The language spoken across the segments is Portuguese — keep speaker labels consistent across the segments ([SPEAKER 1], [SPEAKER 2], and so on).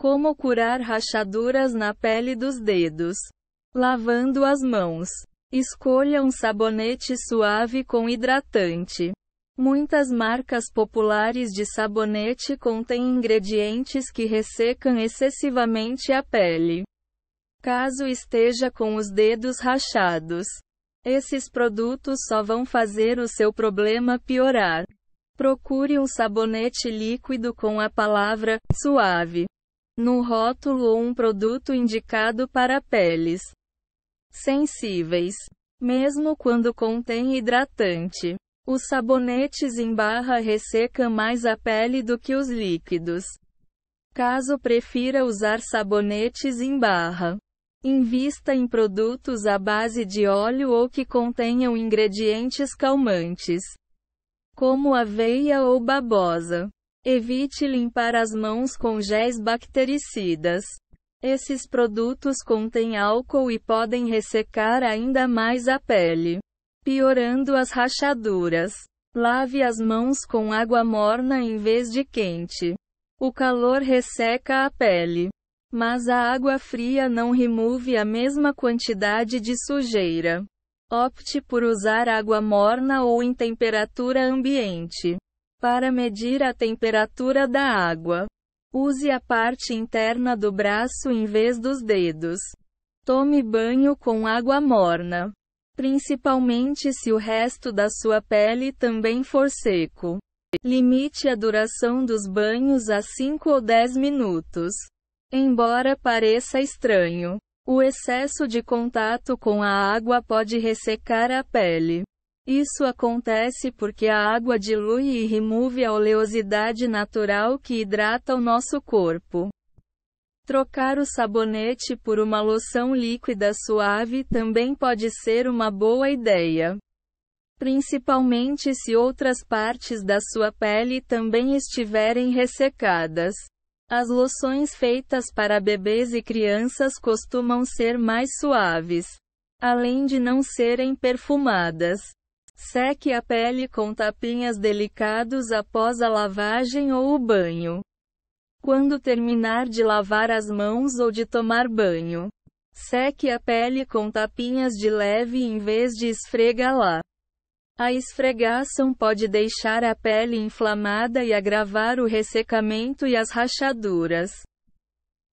[SPEAKER 1] Como curar rachaduras na pele dos dedos? Lavando as mãos. Escolha um sabonete suave com hidratante. Muitas marcas populares de sabonete contêm ingredientes que ressecam excessivamente a pele. Caso esteja com os dedos rachados, esses produtos só vão fazer o seu problema piorar. Procure um sabonete líquido com a palavra suave no rótulo ou um produto indicado para peles sensíveis, mesmo quando contém hidratante. Os sabonetes em barra ressecam mais a pele do que os líquidos. Caso prefira usar sabonetes em barra, invista em produtos à base de óleo ou que contenham ingredientes calmantes, como aveia ou babosa. Evite limpar as mãos com géis bactericidas. Esses produtos contêm álcool e podem ressecar ainda mais a pele, piorando as rachaduras. Lave as mãos com água morna em vez de quente. O calor resseca a pele, mas a água fria não remove a mesma quantidade de sujeira. Opte por usar água morna ou em temperatura ambiente. Para medir a temperatura da água, use a parte interna do braço em vez dos dedos. Tome banho com água morna, principalmente se o resto da sua pele também for seco. Limite a duração dos banhos a 5 ou 10 minutos. Embora pareça estranho, o excesso de contato com a água pode ressecar a pele. Isso acontece porque a água dilui e remove a oleosidade natural que hidrata o nosso corpo. Trocar o sabonete por uma loção líquida suave também pode ser uma boa ideia. Principalmente se outras partes da sua pele também estiverem ressecadas. As loções feitas para bebês e crianças costumam ser mais suaves, além de não serem perfumadas. Seque a pele com tapinhas delicados após a lavagem ou o banho. Quando terminar de lavar as mãos ou de tomar banho, seque a pele com tapinhas de leve em vez de esfrega la A esfregação pode deixar a pele inflamada e agravar o ressecamento e as rachaduras.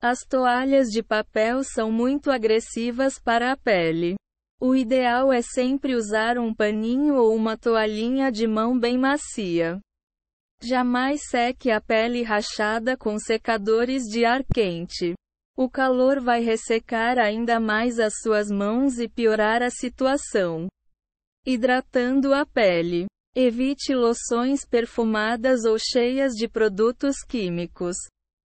[SPEAKER 1] As toalhas de papel são muito agressivas para a pele. O ideal é sempre usar um paninho ou uma toalhinha de mão bem macia. Jamais seque a pele rachada com secadores de ar quente. O calor vai ressecar ainda mais as suas mãos e piorar a situação. Hidratando a pele. Evite loções perfumadas ou cheias de produtos químicos.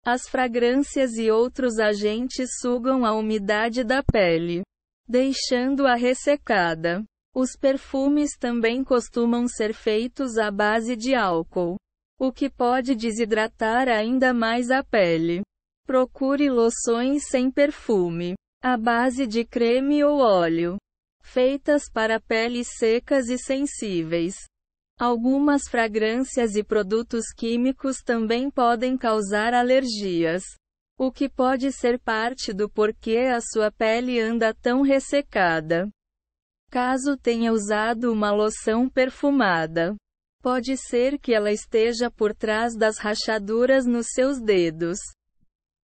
[SPEAKER 1] As fragrâncias e outros agentes sugam a umidade da pele deixando-a ressecada. Os perfumes também costumam ser feitos à base de álcool, o que pode desidratar ainda mais a pele. Procure loções sem perfume, à base de creme ou óleo, feitas para peles secas e sensíveis. Algumas fragrâncias e produtos químicos também podem causar alergias. O que pode ser parte do porquê a sua pele anda tão ressecada. Caso tenha usado uma loção perfumada, pode ser que ela esteja por trás das rachaduras nos seus dedos.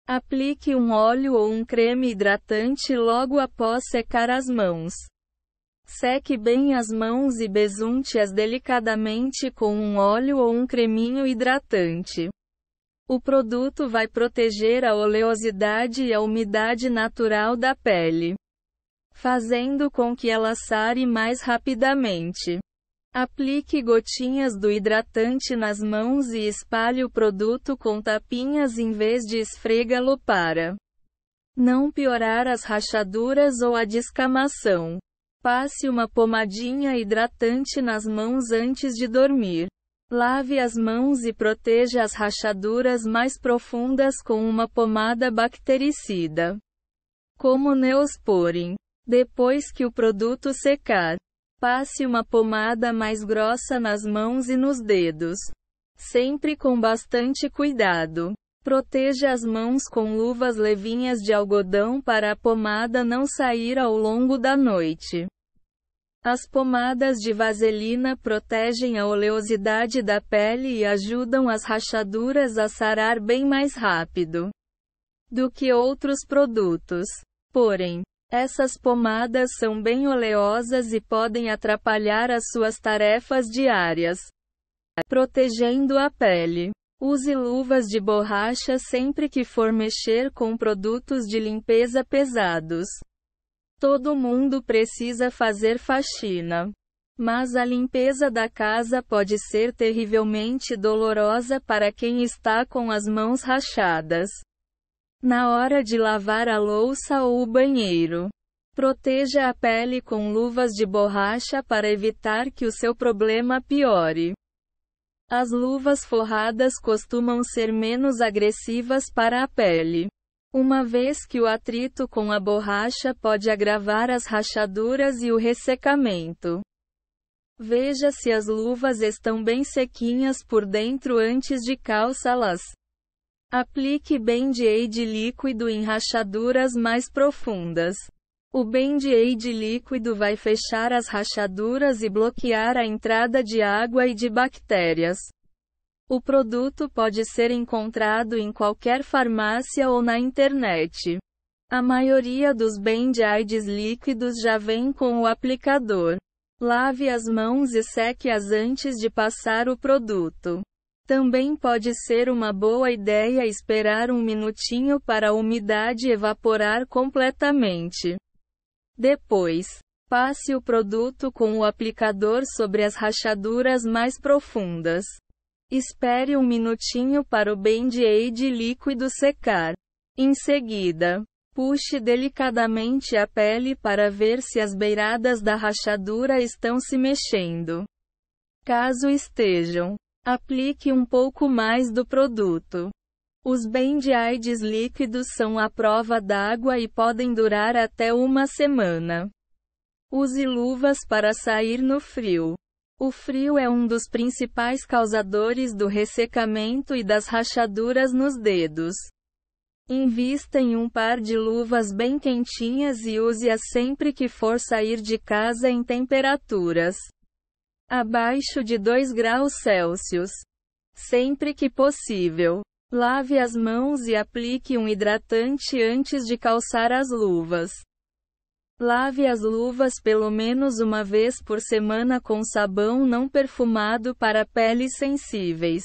[SPEAKER 1] Aplique um óleo ou um creme hidratante logo após secar as mãos. Seque bem as mãos e besunte-as delicadamente com um óleo ou um creminho hidratante. O produto vai proteger a oleosidade e a umidade natural da pele, fazendo com que ela sare mais rapidamente. Aplique gotinhas do hidratante nas mãos e espalhe o produto com tapinhas em vez de esfregá-lo para não piorar as rachaduras ou a descamação. Passe uma pomadinha hidratante nas mãos antes de dormir. Lave as mãos e proteja as rachaduras mais profundas com uma pomada bactericida. Como Neosporin. Depois que o produto secar, passe uma pomada mais grossa nas mãos e nos dedos. Sempre com bastante cuidado. Proteja as mãos com luvas levinhas de algodão para a pomada não sair ao longo da noite. As pomadas de vaselina protegem a oleosidade da pele e ajudam as rachaduras a sarar bem mais rápido do que outros produtos. Porém, essas pomadas são bem oleosas e podem atrapalhar as suas tarefas diárias, protegendo a pele. Use luvas de borracha sempre que for mexer com produtos de limpeza pesados. Todo mundo precisa fazer faxina. Mas a limpeza da casa pode ser terrivelmente dolorosa para quem está com as mãos rachadas. Na hora de lavar a louça ou o banheiro, proteja a pele com luvas de borracha para evitar que o seu problema piore. As luvas forradas costumam ser menos agressivas para a pele. Uma vez que o atrito com a borracha pode agravar as rachaduras e o ressecamento. Veja se as luvas estão bem sequinhas por dentro antes de calçá-las. Aplique Band-Aid líquido em rachaduras mais profundas. O Band-Aid líquido vai fechar as rachaduras e bloquear a entrada de água e de bactérias. O produto pode ser encontrado em qualquer farmácia ou na internet. A maioria dos Band-Aids líquidos já vem com o aplicador. Lave as mãos e seque-as antes de passar o produto. Também pode ser uma boa ideia esperar um minutinho para a umidade evaporar completamente. Depois, passe o produto com o aplicador sobre as rachaduras mais profundas. Espere um minutinho para o Band-Aid líquido secar. Em seguida, puxe delicadamente a pele para ver se as beiradas da rachadura estão se mexendo. Caso estejam, aplique um pouco mais do produto. Os Band-Aids líquidos são à prova d'água e podem durar até uma semana. Use luvas para sair no frio. O frio é um dos principais causadores do ressecamento e das rachaduras nos dedos. Invista em um par de luvas bem quentinhas e use-as sempre que for sair de casa em temperaturas abaixo de 2 graus Celsius. Sempre que possível, lave as mãos e aplique um hidratante antes de calçar as luvas. Lave as luvas pelo menos uma vez por semana com sabão não perfumado para peles sensíveis.